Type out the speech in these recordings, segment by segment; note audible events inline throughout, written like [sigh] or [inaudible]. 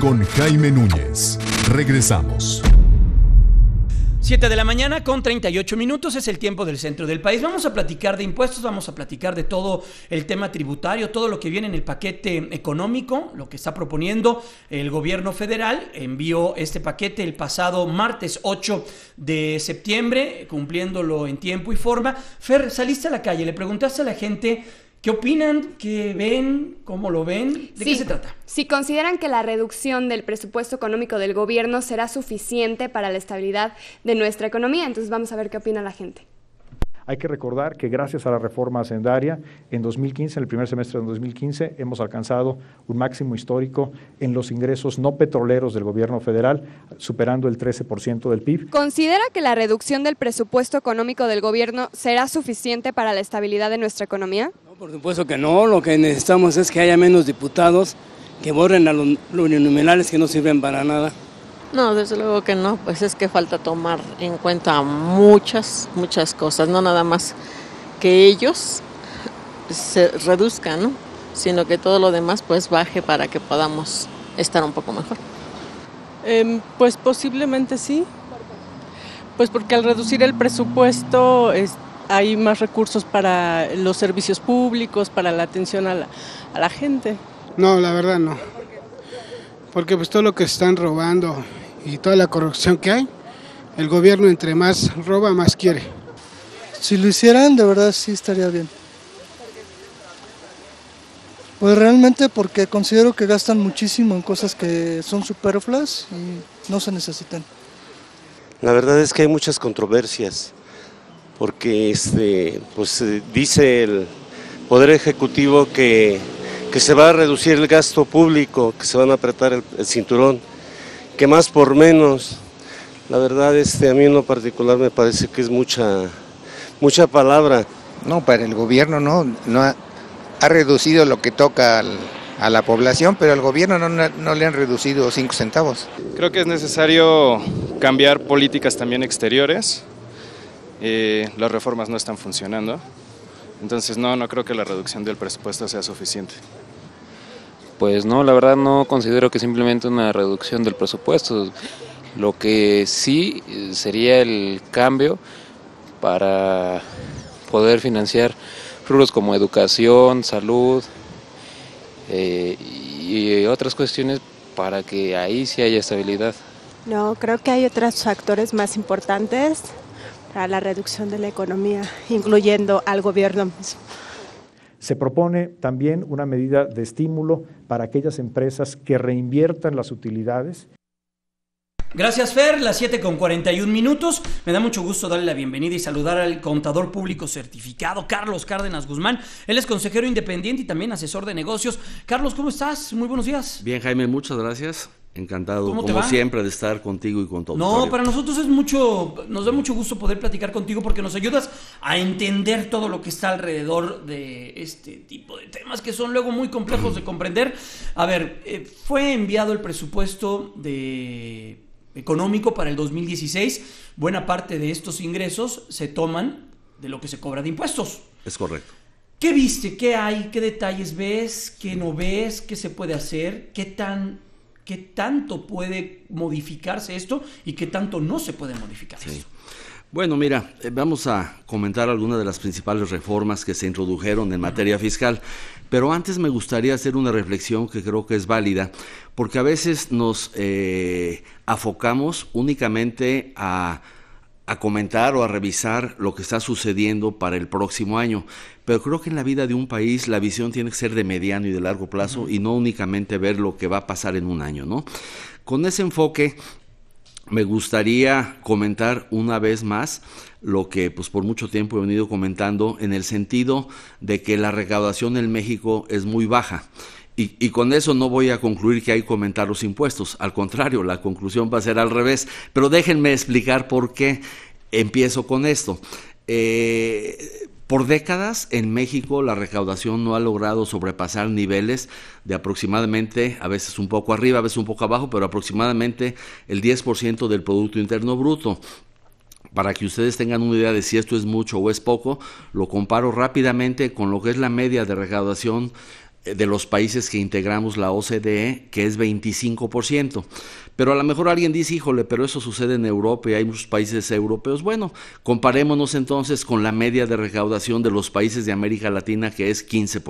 con Jaime Núñez. Regresamos. 7 de la mañana con 38 minutos es el tiempo del centro del país. Vamos a platicar de impuestos, vamos a platicar de todo el tema tributario, todo lo que viene en el paquete económico, lo que está proponiendo el gobierno federal. Envió este paquete el pasado martes 8 de septiembre, cumpliéndolo en tiempo y forma. Fer, saliste a la calle, le preguntaste a la gente ¿Qué opinan? ¿Qué ven? ¿Cómo lo ven? ¿De qué se trata? Si consideran que la reducción del presupuesto económico del gobierno será suficiente para la estabilidad de nuestra economía, entonces vamos a ver qué opina la gente. Hay que recordar que gracias a la reforma hacendaria, en 2015, en el primer semestre de 2015, hemos alcanzado un máximo histórico en los ingresos no petroleros del gobierno federal, superando el 13% del PIB. ¿Considera que la reducción del presupuesto económico del gobierno será suficiente para la estabilidad de nuestra economía? No, por supuesto que no. Lo que necesitamos es que haya menos diputados que borren a los numerales que no sirven para nada. No, desde luego que no, pues es que falta tomar en cuenta muchas, muchas cosas, no nada más que ellos se reduzcan, sino que todo lo demás pues baje para que podamos estar un poco mejor. Em, pues posiblemente sí, pues porque al reducir el presupuesto hay más recursos para los servicios públicos, para la atención a la gente. No, la verdad no porque pues todo lo que están robando y toda la corrupción que hay, el gobierno entre más roba, más quiere. Si lo hicieran, de verdad sí estaría bien. Pues realmente porque considero que gastan muchísimo en cosas que son superfluas y no se necesitan. La verdad es que hay muchas controversias, porque este, pues eh, dice el Poder Ejecutivo que que se va a reducir el gasto público, que se van a apretar el, cinturón, que más por menos. La verdad, este, a mí en lo particular me parece que es mucha, mucha palabra. No, para el gobierno no, no ha, reducido lo que toca a la población, pero al gobierno no, le han reducido cinco centavos. Creo que es necesario cambiar políticas también exteriores. Eh, las reformas no están funcionando. Entonces no, no creo que la reducción del presupuesto sea suficiente. Pues no, la verdad no considero que simplemente una reducción del presupuesto. Lo que sí eh, sería el cambio para poder financiar rubros como educación, salud eh, y otras cuestiones para que ahí sí haya estabilidad. No, creo que hay otros factores más importantes para la reducción de la economía, incluyendo al gobierno se propone también una medida de estímulo para aquellas empresas que reinviertan las utilidades. Gracias, Fer. Las 7 con 41 minutos. Me da mucho gusto darle la bienvenida y saludar al contador público certificado, Carlos Cárdenas Guzmán. Él es consejero independiente y también asesor de negocios. Carlos, ¿cómo estás? Muy buenos días. Bien, Jaime, muchas gracias. Encantado, como siempre, de estar contigo y con todo. No, para nosotros es mucho, nos da mucho gusto poder platicar contigo porque nos ayudas a entender todo lo que está alrededor de este tipo de temas que son luego muy complejos de comprender. A ver, eh, fue enviado el presupuesto económico para el 2016. Buena parte de estos ingresos se toman de lo que se cobra de impuestos. Es correcto. ¿Qué viste? ¿Qué hay? ¿Qué detalles ves? ¿Qué no ves? ¿Qué se puede hacer? ¿Qué tan qué tanto puede modificarse esto y qué tanto no se puede modificar esto. Bueno, mira, eh, vamos a comentar algunas de las principales reformas que se introdujeron en materia fiscal, pero antes me gustaría hacer una reflexión que creo que es válida, porque a veces nos eh, afocamos únicamente a a comentar o a revisar lo que está sucediendo para el próximo año. Pero creo que en la vida de un país la visión tiene que ser de mediano y de largo plazo y no únicamente ver lo que va a pasar en un año, ¿no? Con ese enfoque me gustaría comentar una vez más lo que pues por mucho tiempo he venido comentando en el sentido de que la recaudación en México es muy baja y, con eso no voy a concluir que hay que aumentar los impuestos. Al contrario, la conclusión va a ser al revés. Pero déjenme explicar por qué empiezo con esto. Eh, por décadas en México la recaudación no ha logrado sobrepasar niveles de aproximadamente, a veces un poco arriba, a veces un poco abajo, pero aproximadamente el 10% del Producto Interno Bruto. Para que ustedes tengan una idea de si esto es mucho o es poco, lo comparo rápidamente con lo que es la media de recaudación de los países que integramos la OCDE, que es 25%. Pero a lo mejor alguien dice, híjole, pero eso sucede en Europa y hay muchos países europeos. Bueno, comparémonos entonces con la media de recaudación de los países de América Latina, que es 15%.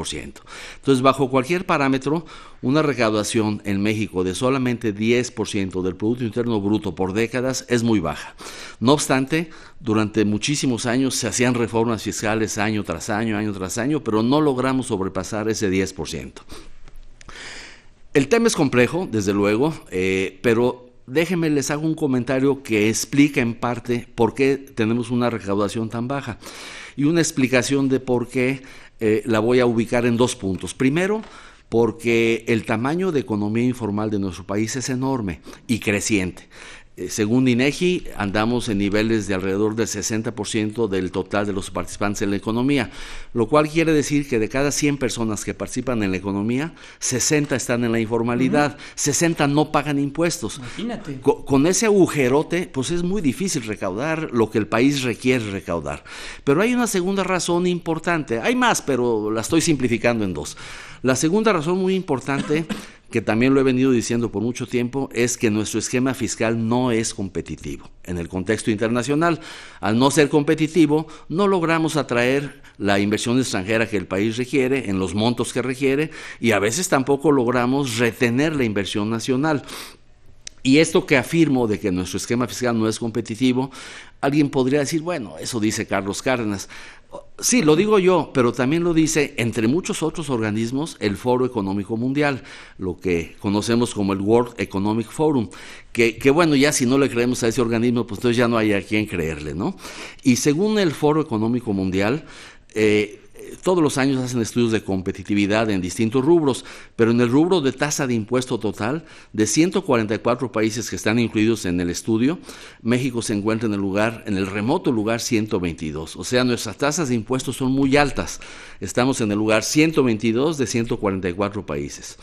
Entonces, bajo cualquier parámetro, una recaudación en México de solamente 10% del Producto Interno Bruto por décadas es muy baja. No obstante, durante muchísimos años se hacían reformas fiscales año tras año, año tras año, pero no logramos sobrepasar ese 10%. El tema es complejo, desde luego, eh, pero déjenme les hago un comentario que explica en parte por qué tenemos una recaudación tan baja y una explicación de por qué eh, la voy a ubicar en dos puntos. Primero, porque el tamaño de economía informal de nuestro país es enorme y creciente. Eh, según INEGI, andamos en niveles de alrededor del 60% del total de los participantes en la economía, lo cual quiere decir que de cada 100 personas que participan en la economía, 60 están en la informalidad, 60 no pagan impuestos. Imagínate. Con, ese agujerote, pues es muy difícil recaudar lo que el país requiere recaudar. Pero hay una segunda razón importante, hay más, pero la estoy simplificando en dos. La segunda razón muy importante [coughs] que también lo he venido diciendo por mucho tiempo, es que nuestro esquema fiscal no es competitivo. En el contexto internacional, al no ser competitivo, no logramos atraer la inversión extranjera que el país requiere, en los montos que requiere, y a veces tampoco logramos retener la inversión nacional. Y esto que afirmo de que nuestro esquema fiscal no es competitivo, alguien podría decir, bueno, eso dice Carlos Cárdenas. Sí, lo digo yo, pero también lo dice, entre muchos otros organismos, el Foro Económico Mundial, lo que conocemos como el World Economic Forum, que, bueno, ya si no le creemos a ese organismo, pues entonces ya no hay a quién creerle, ¿no? Y según el Foro Económico Mundial, eh, todos los años hacen estudios de competitividad en distintos rubros, pero en el rubro de tasa de impuesto total, de 144 países que están incluidos en el estudio, México se encuentra en el lugar, en el remoto lugar 122. O sea, nuestras tasas de impuestos son muy altas. Estamos en el lugar 122 de 144 países.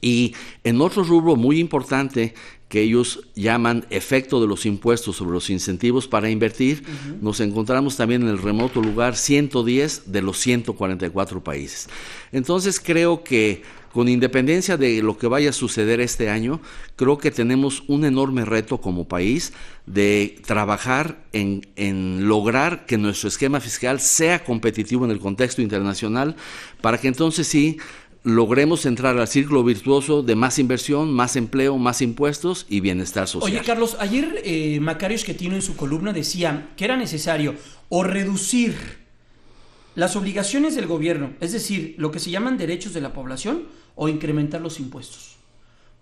Y en otro rubro muy importante que ellos llaman efecto de los impuestos sobre los incentivos para invertir, nos encontramos también en el remoto lugar 110 de los 144 países. Entonces creo que con independencia de lo que vaya a suceder este año, creo que tenemos un enorme reto como país de trabajar en, en, lograr que nuestro esquema fiscal sea competitivo en el contexto internacional para que entonces sí logremos entrar al círculo virtuoso de más inversión, más empleo, más impuestos y bienestar social. Oye, Carlos, ayer eh, Macario tiene en su columna decía que era necesario o reducir las obligaciones del gobierno, es decir, lo que se llaman derechos de la población, o incrementar los impuestos.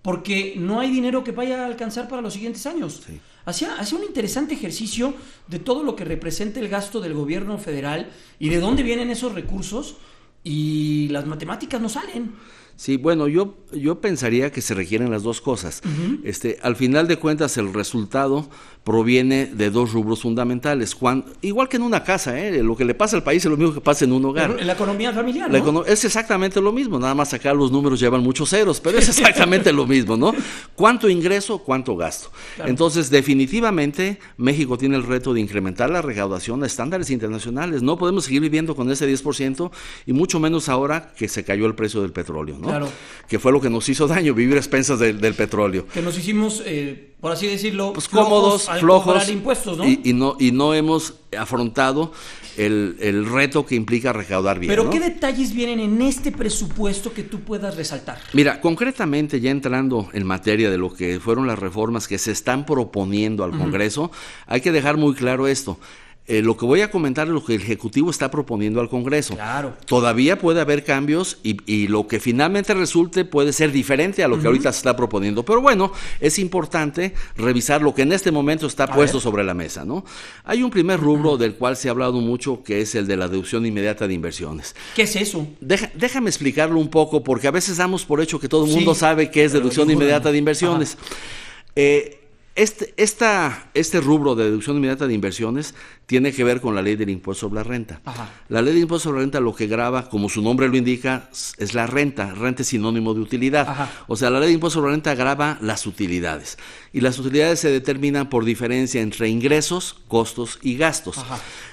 Porque no hay dinero que vaya a alcanzar para los siguientes años. Hacía, hacía un interesante ejercicio de todo lo que representa el gasto del gobierno federal y de dónde vienen esos recursos y las matemáticas no salen. Sí, bueno, yo, yo pensaría que se requieren las dos cosas. este, al final de cuentas, el resultado proviene de dos rubros fundamentales. igual que en una casa, ¿eh? lo que le pasa al país es lo mismo que pasa en un hogar. En la economía familiar. es exactamente lo mismo, nada más acá los números llevan muchos ceros, pero es exactamente lo mismo, ¿no? ¿Cuánto ingreso, cuánto gasto? Entonces, definitivamente, México tiene el reto de incrementar la recaudación a estándares internacionales. No podemos seguir viviendo con ese 10% y mucho menos ahora que se cayó el precio del petróleo. Que fue lo que nos hizo daño, vivir a expensas del, petróleo. Que nos hicimos, eh, por así decirlo, pues, cómodos, al flojos, impuestos, Y, ¿no? y no hemos afrontado el, el, reto que implica recaudar bien. Pero ¿qué detalles vienen en este presupuesto que tú puedas resaltar? Mira, concretamente ya entrando en materia de lo que fueron las reformas que se están proponiendo al Congreso, hay que dejar muy claro esto. Eh, lo que voy a comentar es lo que el Ejecutivo está proponiendo al Congreso. Claro. Todavía puede haber cambios y, lo que finalmente resulte puede ser diferente a lo que ahorita se está proponiendo. Pero bueno, es importante revisar lo que en este momento está puesto sobre la mesa. ¿no? Hay un primer rubro del cual se ha hablado mucho que es el de la deducción inmediata de inversiones. ¿Qué es eso? déjame explicarlo un poco porque a veces damos por hecho que todo el mundo sabe qué es deducción inmediata de inversiones. Eh, este, este rubro de deducción inmediata de inversiones tiene que ver con la ley del impuesto sobre la renta. La ley del impuesto sobre la renta lo que graba, como su nombre lo indica, es la renta. Renta es sinónimo de utilidad. O sea, la ley del impuesto sobre la renta graba las utilidades. Y las utilidades se determinan por diferencia entre ingresos, costos y gastos.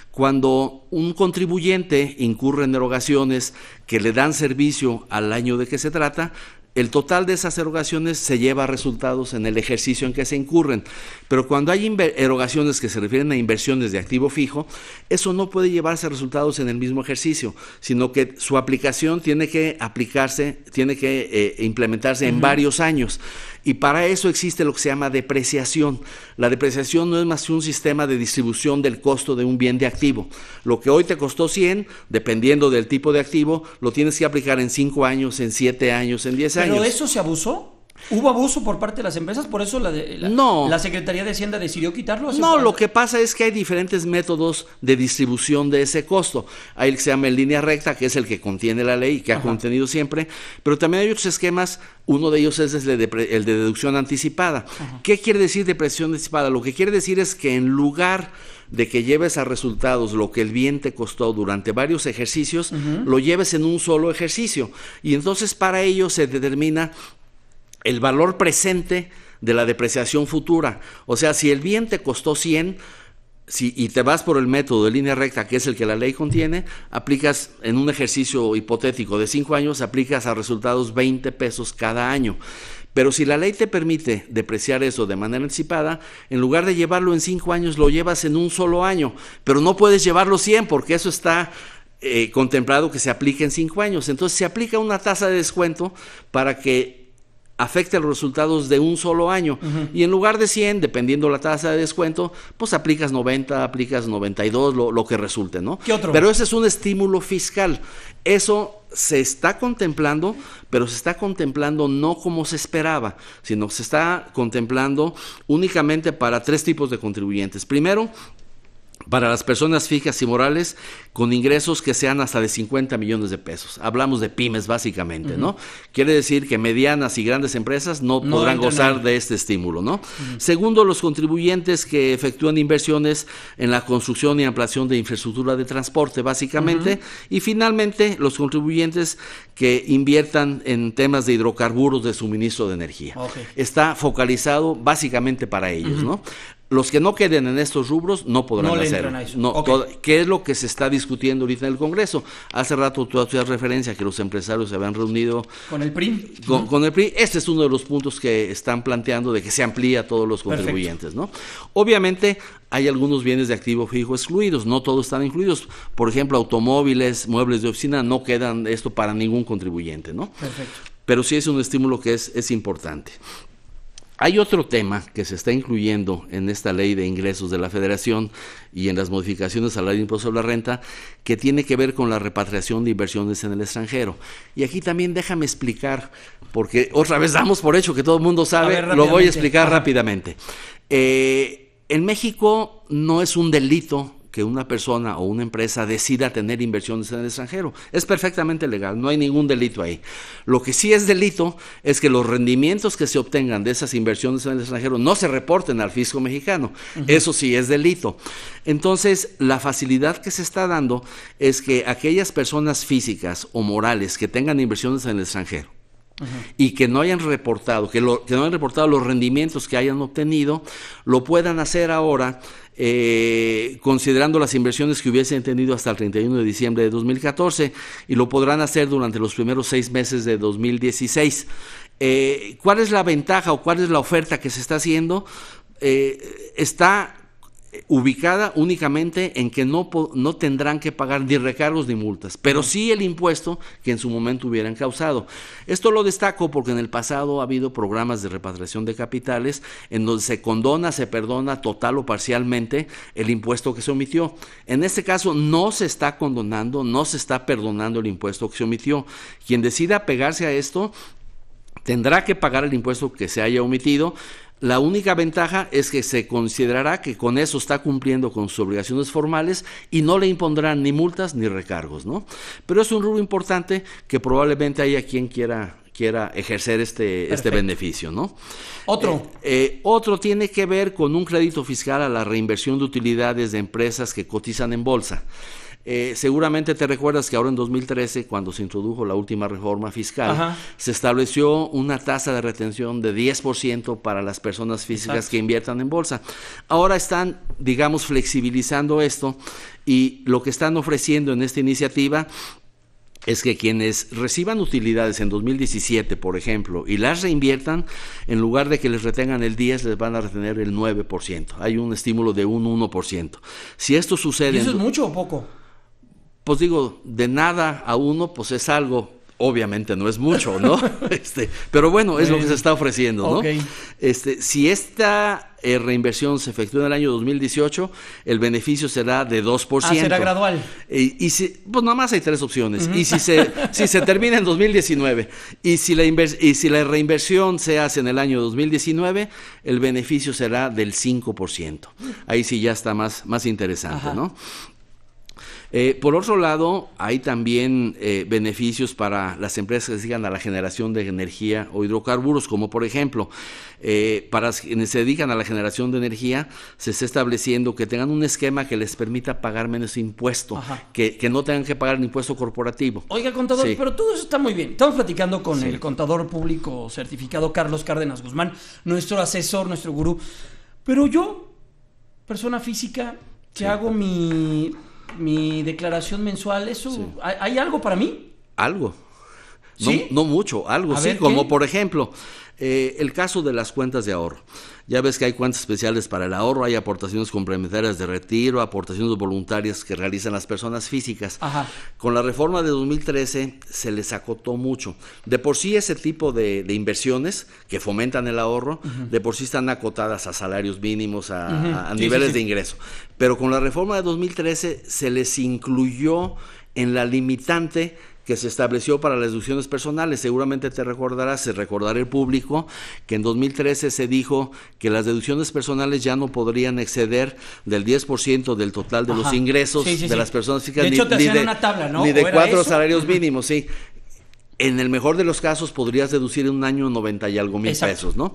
cuando un contribuyente incurre en derogaciones que le dan servicio al año de que se trata, el total de esas erogaciones se lleva a resultados en el ejercicio en que se incurren, pero cuando hay erogaciones que se refieren a inversiones de activo fijo, eso no puede llevarse a resultados en el mismo ejercicio, sino que su aplicación tiene que aplicarse, tiene que eh, implementarse en varios años. Y para eso existe lo que se llama depreciación. La depreciación no es más que un sistema de distribución del costo de un bien de activo. Lo que hoy te costó 100, dependiendo del tipo de activo, lo tienes que aplicar en 5 años, en 7 años, en 10 años. ¿Pero eso se abusó? ¿Hubo abuso por parte de las empresas? ¿Por eso la, de, la, Secretaría de Hacienda decidió quitarlo? No, lo que pasa es que hay diferentes métodos de distribución de ese costo. Hay el que se llama en línea recta, que es el que contiene la ley y que ha contenido siempre, pero también hay otros esquemas. Uno de ellos es el de, deducción anticipada. ¿Qué quiere decir depresión anticipada? Lo que quiere decir es que en lugar de que lleves a resultados lo que el bien te costó durante varios ejercicios, lo lleves en un solo ejercicio. Y entonces para ello se determina el valor presente de la depreciación futura. O sea, si el bien te costó 100 si, y te vas por el método de línea recta, que es el que la ley contiene, aplicas en un ejercicio hipotético de 5 años, aplicas a resultados 20 pesos cada año. Pero si la ley te permite depreciar eso de manera anticipada, en lugar de llevarlo en 5 años, lo llevas en un solo año. Pero no puedes llevarlo 100 porque eso está eh, contemplado que se aplique en 5 años. Entonces se aplica una tasa de descuento para que afecte los resultados de un solo año. Y en lugar de 100, dependiendo la tasa de descuento, pues aplicas 90, aplicas 92, lo, lo que resulte, ¿no? ¿Qué otro? Pero ese es un estímulo fiscal. Eso se está contemplando, pero se está contemplando no como se esperaba, sino se está contemplando únicamente para tres tipos de contribuyentes. Primero, para las personas fijas y morales con ingresos que sean hasta de 50 millones de pesos. Hablamos de pymes básicamente, ¿no? Quiere decir que medianas y grandes empresas no, podrán gozar de este estímulo, ¿no? Segundo, los contribuyentes que efectúan inversiones en la construcción y ampliación de infraestructura de transporte básicamente. Y finalmente, los contribuyentes que inviertan en temas de hidrocarburos de suministro de energía. Está focalizado básicamente para ellos, ¿no? Los que no queden en estos rubros no podrán no le No, ¿Qué es lo que se está discutiendo ahorita en el Congreso? Hace rato tú hacías referencia a que los empresarios se habían reunido. ¿Con el PRI? Con, el PRI. Este es uno de los puntos que están planteando de que se amplía a todos los contribuyentes, ¿no? Obviamente, hay algunos bienes de activo fijo excluidos, no todos están incluidos. Por ejemplo, automóviles, muebles de oficina, no quedan esto para ningún contribuyente, ¿no? Perfecto. Pero sí es un estímulo que es, es importante. Hay otro tema que se está incluyendo en esta ley de ingresos de la federación y en las modificaciones al la de impuesto sobre la renta que tiene que ver con la repatriación de inversiones en el extranjero. Y aquí también déjame explicar, porque otra vez damos por hecho que todo el mundo sabe, lo voy a explicar rápidamente. Eh, en México no es un delito que una persona o una empresa decida tener inversiones en el extranjero. Es perfectamente legal, no hay ningún delito ahí. Lo que sí es delito es que los rendimientos que se obtengan de esas inversiones en el extranjero no se reporten al fisco mexicano. Eso sí es delito. Entonces, la facilidad que se está dando es que aquellas personas físicas o morales que tengan inversiones en el extranjero, y que no hayan reportado, que no hayan reportado los rendimientos que hayan obtenido, lo puedan hacer ahora eh, considerando las inversiones que hubiesen tenido hasta el 31 de diciembre de 2014 y lo podrán hacer durante los primeros seis meses de 2016. Eh, ¿Cuál es la ventaja o cuál es la oferta que se está haciendo? Eh, está ubicada únicamente en que no, no, tendrán que pagar ni recargos ni multas, pero sí el impuesto que en su momento hubieran causado. Esto lo destaco porque en el pasado ha habido programas de repatriación de capitales en donde se condona, se perdona total o parcialmente el impuesto que se omitió. En este caso no se está condonando, no se está perdonando el impuesto que se omitió. Quien decida pegarse a esto tendrá que pagar el impuesto que se haya omitido la única ventaja es que se considerará que con eso está cumpliendo con sus obligaciones formales y no le impondrán ni multas ni recargos, ¿no? Pero es un rubro importante que probablemente haya quien quiera quiera ejercer este, este beneficio, ¿no? Otro. Eh, eh, otro tiene que ver con un crédito fiscal a la reinversión de utilidades de empresas que cotizan en bolsa. Eh, seguramente te recuerdas que ahora en 2013, cuando se introdujo la última reforma fiscal, se estableció una tasa de retención de 10% para las personas físicas que inviertan en bolsa. Ahora están, digamos, flexibilizando esto y lo que están ofreciendo en esta iniciativa es que quienes reciban utilidades en 2017, por ejemplo, y las reinviertan, en lugar de que les retengan el 10, les van a retener el 9%. Hay un estímulo de un 1%. Si esto sucede... ¿Eso es mucho o poco? pues digo, de nada a uno, pues es algo. Obviamente no es mucho, ¿no? [laughs] Este, pero bueno, es lo que se está ofreciendo, ¿no? Este, si esta eh, reinversión se efectúa en el año 2018, el beneficio será de 2%. Ah, será gradual. Y, si, pues nada más hay tres opciones. Y si se, si se termina en 2019, y si, la y si la reinversión se hace en el año 2019, el beneficio será del 5%. Ahí sí ya está más, más interesante, ¿no? Eh, por otro lado, hay también eh, beneficios para las empresas que se dedican a la generación de energía o hidrocarburos, como por ejemplo, eh, para quienes se dedican a la generación de energía, se está estableciendo que tengan un esquema que les permita pagar menos impuesto, que, no tengan que pagar el impuesto corporativo. Oiga, contador, pero todo eso está muy bien. Estamos platicando con el contador público certificado Carlos Cárdenas Guzmán, nuestro asesor, nuestro gurú. Pero yo, persona física, que hago mi mi declaración mensual, ¿eso ¿hay, algo para mí? Algo. No, mucho, algo, sí. como por ejemplo, eh, el caso de las cuentas de ahorro. Ya ves que hay cuentas especiales para el ahorro, hay aportaciones complementarias de retiro, aportaciones voluntarias que realizan las personas físicas. Con la reforma de 2013 se les acotó mucho. De por sí ese tipo de, inversiones que fomentan el ahorro, de por sí están acotadas a salarios mínimos, a, niveles de ingreso. Pero con la reforma de 2013 se les incluyó en la limitante que se estableció para las deducciones personales. Seguramente te recordarás, se recordará el público, que en 2013 se dijo que las deducciones personales ya no podrían exceder del 10% del total de los ingresos de las personas que ni, de, una tabla, ¿no? ni de cuatro salarios mínimos, sí en el mejor de los casos podrías deducir en un año 90 y algo mil pesos, ¿no?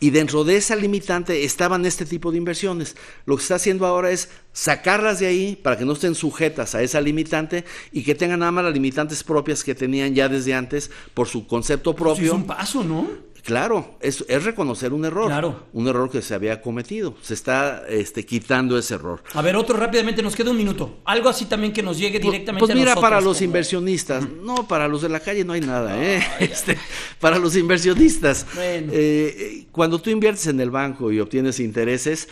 Y dentro de esa limitante estaban este tipo de inversiones. Lo que está haciendo ahora es sacarlas de ahí para que no estén sujetas a esa limitante y que tengan nada más las limitantes propias que tenían ya desde antes por su concepto pues propio. es un paso, ¿no? Claro, es, reconocer un error. Un error que se había cometido. Se está este, quitando ese error. A ver, otro rápidamente, nos queda un minuto. Algo así también que nos llegue pues, directamente pues, pues mira, para los inversionistas. No, para los de la calle no hay nada. ¿eh? [laughs] este, para los inversionistas. Eh, cuando tú inviertes en el banco y obtienes intereses,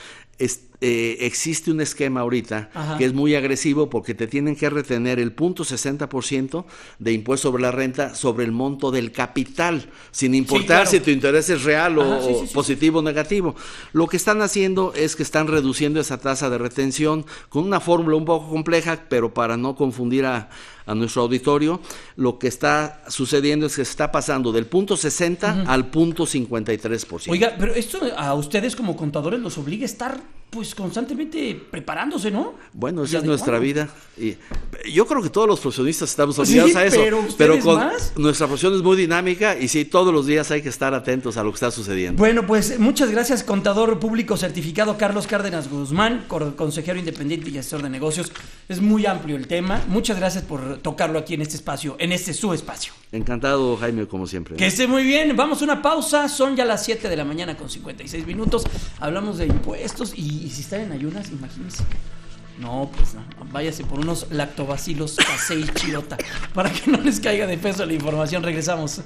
eh, existe un esquema ahorita que es muy agresivo porque te tienen que retener el punto 60% de impuesto sobre la renta sobre el monto del capital, sin importar si tu interés es real o, positivo o negativo. Lo que están haciendo es que están reduciendo esa tasa de retención con una fórmula un poco compleja, pero para no confundir a, nuestro auditorio, lo que está sucediendo es que se está pasando del punto 60 al punto 53%. Oiga, pero esto a ustedes como contadores los obliga a estar pues pues, constantemente preparándose, ¿no? Bueno, esa es nuestra vida. Y yo creo que todos los profesionistas estamos obligados a eso. Pero, con nuestra profesión es muy dinámica y sí, todos los días hay que estar atentos a lo que está sucediendo. Bueno, pues muchas gracias, contador público certificado Carlos Cárdenas Guzmán, consejero independiente y gestor de negocios. Es muy amplio el tema. Muchas gracias por tocarlo aquí en este espacio, en este su espacio. Encantado, Jaime, como siempre. Que esté muy bien. Vamos a una pausa. Son ya las 7 de la mañana con 56 minutos. Hablamos de impuestos y, si están en ayunas, imagínense. No, pues no. Váyase por unos lactobacilos 6, [laughs] chilota para que no les caiga de peso la información. Regresamos.